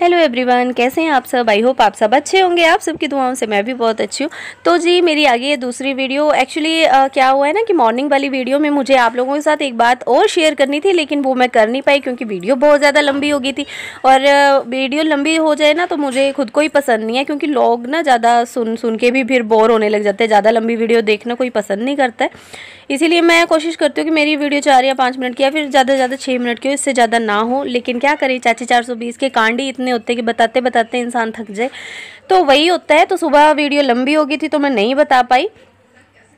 hello everyone कैसे हैं आप सब आई होप आप सब अच्छे होंगे आप सबकी दुआओं से मैं भी बहुत अच्छी हूँ तो जी मेरी आगे ये दूसरी वीडियो एक्चुअली क्या हुआ है ना कि मॉर्निंग वाली वीडियो में मुझे आप लोगों के साथ एक बात और शेयर करनी थी लेकिन वो मैं कर नहीं पाई क्योंकि वीडियो बहुत ज़्यादा लंबी हो गई थी और वीडियो लंबी हो जाए ना तो मुझे खुद को ही पसंद नहीं है क्योंकि लोग ना ज़्यादा सुन सुन के भी फिर बोर होने लग जाते हैं ज़्यादा लंबी वीडियो देखना कोई पसंद नहीं करता है इसीलिए मैं कोशिश करती हूँ कि मेरी वीडियो चार या पाँच मिनट की या फिर ज़्यादा से ज़्यादा छः मिनट की हो इससे ज़्यादा ना हो लेकिन क्या करें चाची चार के कांडी इतने इतने होते हैं कि बताते बताते इंसान थक जाए तो वही होता है तो सुबह वीडियो लंबी होगी थी तो मैं नहीं बता पाई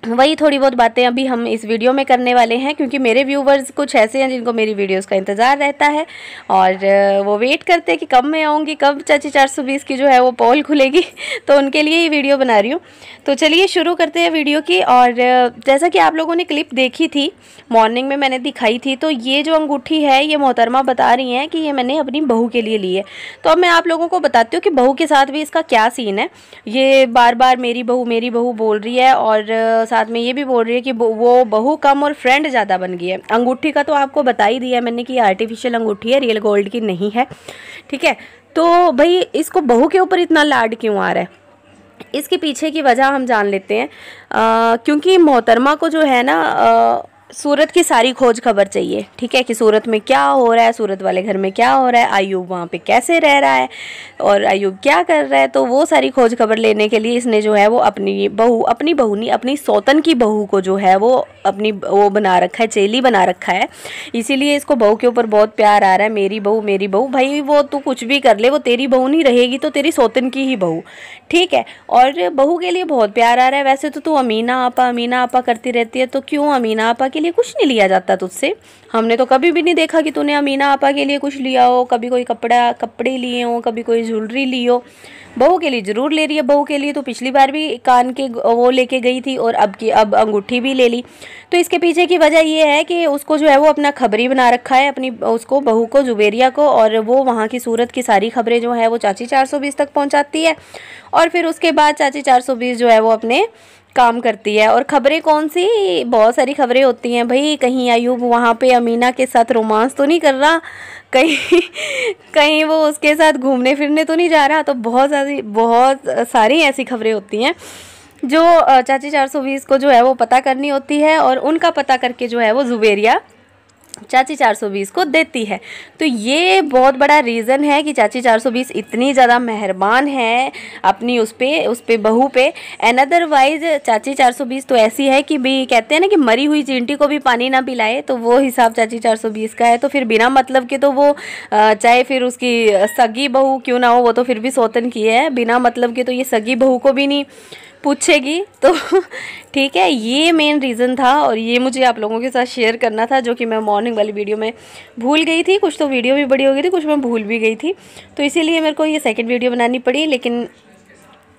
वही थोड़ी बहुत बातें अभी हम इस वीडियो में करने वाले हैं क्योंकि मेरे व्यूवर्स कुछ ऐसे हैं जिनको मेरी वीडियोस का इंतज़ार रहता है और वो वेट करते हैं कि कब मैं आऊँगी कब चाची 420 की जो है वो पोल खुलेगी तो उनके लिए ही वीडियो बना रही हूँ तो चलिए शुरू करते हैं वीडियो की और जैसा कि आप लोगों ने क्लिप देखी थी मॉर्निंग में मैंने दिखाई थी तो ये जो अंगूठी है ये मोहतरमा बता रही हैं कि ये मैंने अपनी बहू के लिए ली है तो अब मैं आप लोगों को बताती हूँ कि बहू के साथ भी इसका क्या सीन है ये बार बार मेरी बहू मेरी बहू बोल रही है और साथ में ये भी बोल रही है कि वो बहू कम और फ्रेंड ज़्यादा बन गई है अंगूठी का तो आपको बता ही दिया मैंने कि आर्टिफिशियल अंगूठी है रियल गोल्ड की नहीं है ठीक है तो भाई इसको बहू के ऊपर इतना लाड क्यों आ रहा है इसके पीछे की वजह हम जान लेते हैं क्योंकि मोहतरमा को जो है ना आ, सूरत की सारी खोज खबर चाहिए ठीक है कि सूरत में क्या हो रहा है सूरत वाले घर में क्या हो रहा है आयुब वहाँ पे कैसे रह रहा है और आयुब क्या कर रहा है तो वो सारी खोज खबर लेने के लिए इसने जो है वो अपनी बहू अपनी बहू नहीं अपनी सौतन की बहू को जो है वो अपनी वो बना रखा है चेली बना रखा है इसीलिए इसको बहू के ऊपर बहुत प्यार आ रहा है मेरी बहू मेरी बहू भाई वो तू कुछ भी कर ले वो तेरी बहू नहीं रहेगी तो तेरी सौतन की ही बहू ठीक है और बहू के लिए बहुत प्यार आ रहा है वैसे तो तू अमीना आपा अमीना आपा करती रहती है तो क्यों अमीना आपा के लिए कुछ नहीं लिया जाता तुझसे हमने तो कभी भी नहीं देखा कि तूने अमीना आपा के लिए कुछ लिया हो कभी कोई कपड़ा कपड़े लिए हो कभी कोई ज्वेलरी ली हो बहू के लिए ज़रूर ले रही है बहू के लिए तो पिछली बार भी कान के वो लेके गई थी और अब की अब अंगूठी भी ले ली तो इसके पीछे की वजह ये है कि उसको जो है वो अपना खबरी बना रखा है अपनी उसको बहू को जुबेरिया को और वो वहाँ की सूरत की सारी खबरें जो है वो चाची 420 तक पहुँचाती है और फिर उसके बाद चाची 420 जो है वो अपने काम करती है और ख़बरें कौन सी बहुत सारी ख़बरें होती हैं भाई कहीं अयूब वहाँ पे अमीना के साथ रोमांस तो नहीं कर रहा कहीं कहीं वो उसके साथ घूमने फिरने तो नहीं जा रहा तो बहुत सारी बहुत सारी ऐसी ख़बरें होती हैं जो चाची 420 को जो है वो पता करनी होती है और उनका पता करके जो है वो जुबेरिया चाची 420 को देती है तो ये बहुत बड़ा रीज़न है कि चाची 420 इतनी ज़्यादा मेहरबान है अपनी उस पर उस पर बहू पे एंड अदरवाइज चाची 420 तो ऐसी है कि भी कहते हैं ना कि मरी हुई चींटी को भी पानी ना पिलाए तो वो हिसाब चाची 420 का है तो फिर बिना मतलब के तो वो चाहे फिर उसकी सगी बहू क्यों ना हो वो तो फिर भी सौतन की है बिना मतलब के तो ये सगी बहू को भी नहीं पूछेगी तो ठीक है ये मेन रीज़न था और ये मुझे आप लोगों के साथ शेयर करना था जो कि मैं मॉर्निंग वाली वीडियो में भूल गई थी कुछ तो वीडियो भी बड़ी हो गई थी कुछ मैं भूल भी गई थी तो इसीलिए मेरे को ये सेकेंड वीडियो बनानी पड़ी लेकिन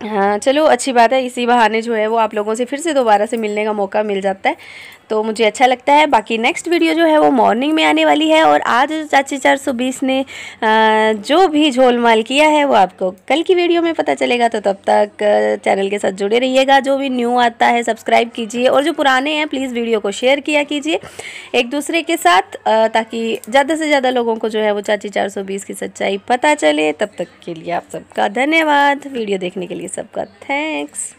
हाँ चलो अच्छी बात है इसी बहाने जो है वो आप लोगों से फिर से दोबारा से मिलने का मौका मिल जाता है तो मुझे अच्छा लगता है बाकी नेक्स्ट वीडियो जो है वो मॉर्निंग में आने वाली है और आज चाची चार सौ बीस ने जो भी झोलमाल किया है वो आपको कल की वीडियो में पता चलेगा तो तब तक चैनल के साथ जुड़े रहिएगा जो भी न्यू आता है सब्सक्राइब कीजिए और जो पुराने हैं प्लीज़ वीडियो को शेयर किया कीजिए एक दूसरे के साथ ताकि ज़्यादा से ज़्यादा लोगों को जो है वो चाची चार की सच्चाई पता चले तब तक के लिए आप सबका धन्यवाद वीडियो देखने के लिए सबका थैंक्स